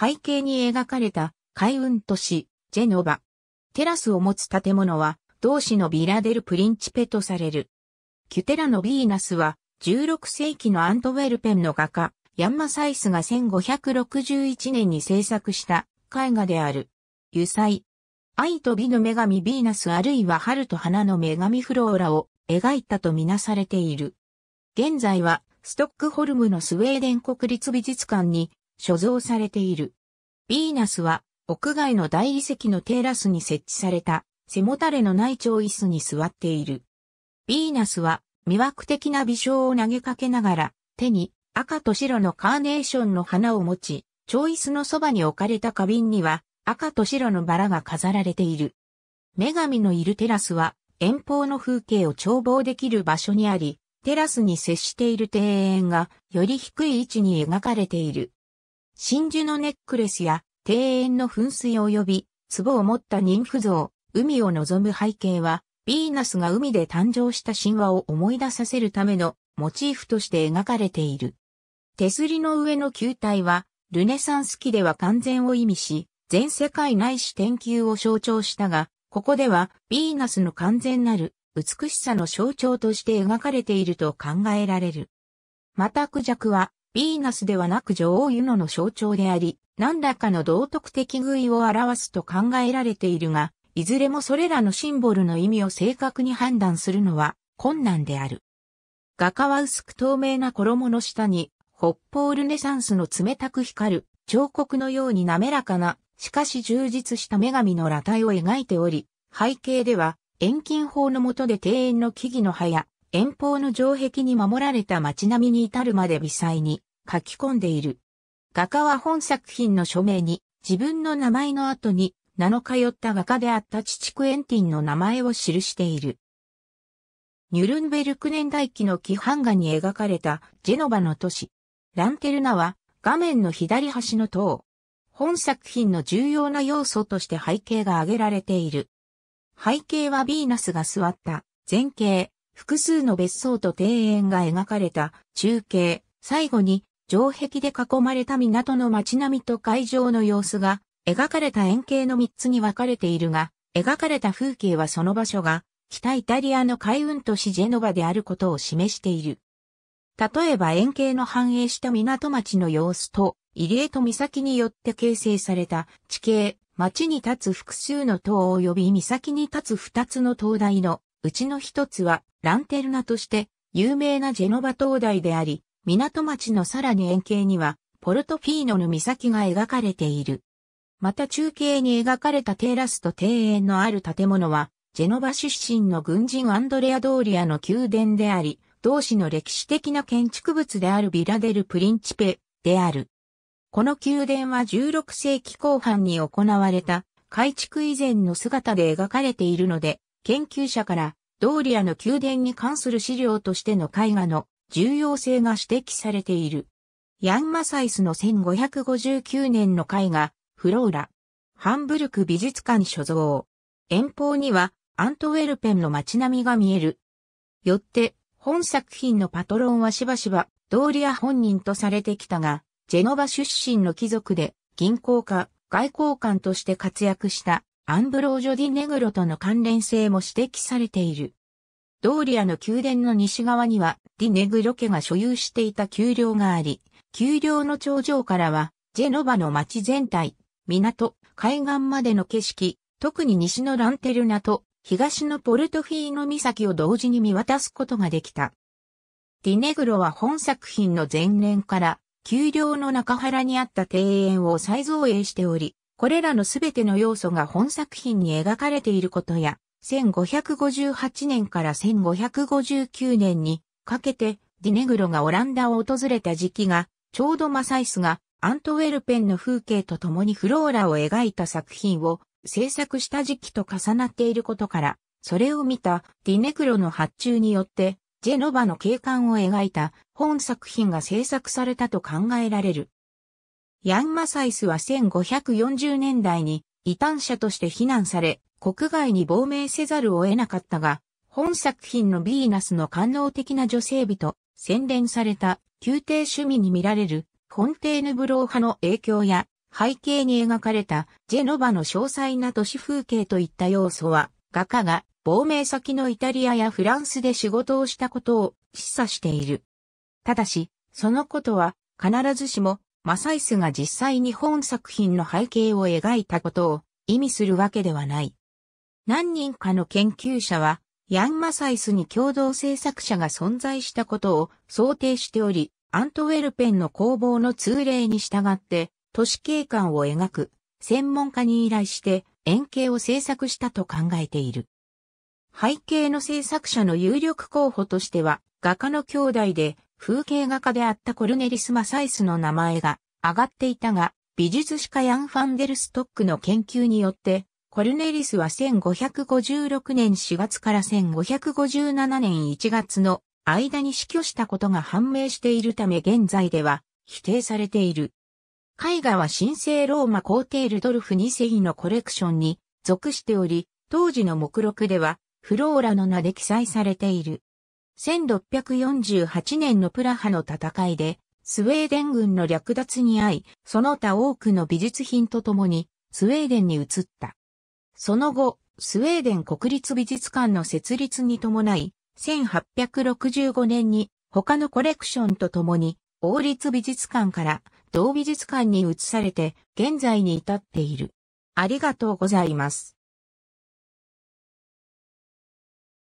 背景に描かれた海運都市、ジェノバ。テラスを持つ建物は、同市のビラデル・プリンチペとされる。キュテラのヴィーナスは、16世紀のアントウェルペンの画家、ヤンマサイスが1561年に制作した絵画である。油彩。愛と美の女神ヴィーナスあるいは春と花の女神フローラを描いたとみなされている。現在はストックホルムのスウェーデン国立美術館に所蔵されている。ビーナスは屋外の大理石のテーラスに設置された背もたれのない長椅子に座っている。ビーナスは魅惑的な微笑を投げかけながら手に赤と白のカーネーションの花を持ち、長椅子のそばに置かれた花瓶には赤と白のバラが飾られている。女神のいるテラスは遠方の風景を眺望できる場所にあり、テラスに接している庭園がより低い位置に描かれている。真珠のネックレスや庭園の噴水及び壺を持った人婦像、海を望む背景は、ヴィーナスが海で誕生した神話を思い出させるためのモチーフとして描かれている。手すりの上の球体は、ルネサンス期では完全を意味し、全世界ないし天球を象徴したが、ここではヴィーナスの完全なる美しさの象徴として描かれていると考えられる。またクジャクはヴィーナスではなく女王ユノの象徴であり、何らかの道徳的偶意を表すと考えられているが、いずれもそれらのシンボルの意味を正確に判断するのは困難である。画家は薄く透明な衣の下に、北方ルネサンスの冷たく光る彫刻のように滑らかな、しかし充実した女神の裸体を描いており、背景では遠近法の下で庭園の木々の葉や遠方の城壁に守られた街並みに至るまで微細に書き込んでいる。画家は本作品の署名に自分の名前の後に名の通った画家であった父クエンティンの名前を記している。ニュルンベルク年代記の規範画に描かれたジェノバの都市。ランテルナは画面の左端の塔。本作品の重要な要素として背景が挙げられている。背景はヴィーナスが座った前景、複数の別荘と庭園が描かれた中継、最後に城壁で囲まれた港の街並みと会場の様子が描かれた円形の3つに分かれているが、描かれた風景はその場所が北イタリアの海運都市ジェノバであることを示している。例えば円形の繁栄した港町の様子と、入江と岬によって形成された地形、町に立つ複数の塔及び岬に立つ二つの灯台のうちの一つはランテルナとして有名なジェノバ灯台であり、港町のさらに円形には、ポルトフィーノの岬が描かれている。また中継に描かれたテラスと庭園のある建物は、ジェノバ出身の軍人アンドレア・ドーリアの宮殿であり、同市の歴史的な建築物であるビラデル・プリンチペである。この宮殿は16世紀後半に行われた改築以前の姿で描かれているので、研究者からドーリアの宮殿に関する資料としての絵画の重要性が指摘されている。ヤン・マサイスの1559年の絵画、フローラ。ハンブルク美術館所蔵。遠方にはアントウェルペンの街並みが見える。よって、本作品のパトロンはしばしば、ドーリア本人とされてきたが、ジェノバ出身の貴族で、銀行家、外交官として活躍したアンブロージョ・ディ・ネグロとの関連性も指摘されている。ドーリアの宮殿の西側にはディ・ネグロ家が所有していた丘陵があり、丘陵の頂上からはジェノバの街全体、港、海岸までの景色、特に西のランテルナと東のポルトフィーノ岬を同時に見渡すことができた。ディネグロは本作品の前年から丘陵の中原にあった庭園を再造営しており、これらのすべての要素が本作品に描かれていることや、1558年から1559年にかけてディネグロがオランダを訪れた時期が、ちょうどマサイスがアントウェルペンの風景と共にフローラを描いた作品を制作した時期と重なっていることから、それを見たディネグロの発注によって、ジェノバの景観を描いた本作品が制作されたと考えられる。ヤンマサイスは1540年代に異端者として非難され、国外に亡命せざるを得なかったが、本作品のヴィーナスの官能的な女性美と洗練された宮廷趣味に見られるフォンテーヌブロー派の影響や背景に描かれたジェノバの詳細な都市風景といった要素は画家が亡命先のイタリアやフランスで仕事をしたことを示唆している。ただし、そのことは必ずしもマサイスが実際に本作品の背景を描いたことを意味するわけではない。何人かの研究者は、ヤン・マサイスに共同制作者が存在したことを想定しており、アントウェルペンの工房の通例に従って、都市景観を描く、専門家に依頼して円形を制作したと考えている。背景の制作者の有力候補としては、画家の兄弟で、風景画家であったコルネリス・マサイスの名前が上がっていたが、美術史家ヤン・ファンデルストックの研究によって、コルネリスは1556年4月から1557年1月の間に死去したことが判明しているため現在では否定されている。絵画は神聖ローマ皇帝ルドルフ2世のコレクションに属しており、当時の目録ではフローラの名で記載されている。1648年のプラハの戦いで、スウェーデン軍の略奪に遭い、その他多くの美術品とともに、スウェーデンに移った。その後、スウェーデン国立美術館の設立に伴い、1865年に他のコレクションとともに、王立美術館から同美術館に移されて、現在に至っている。ありがとうございます。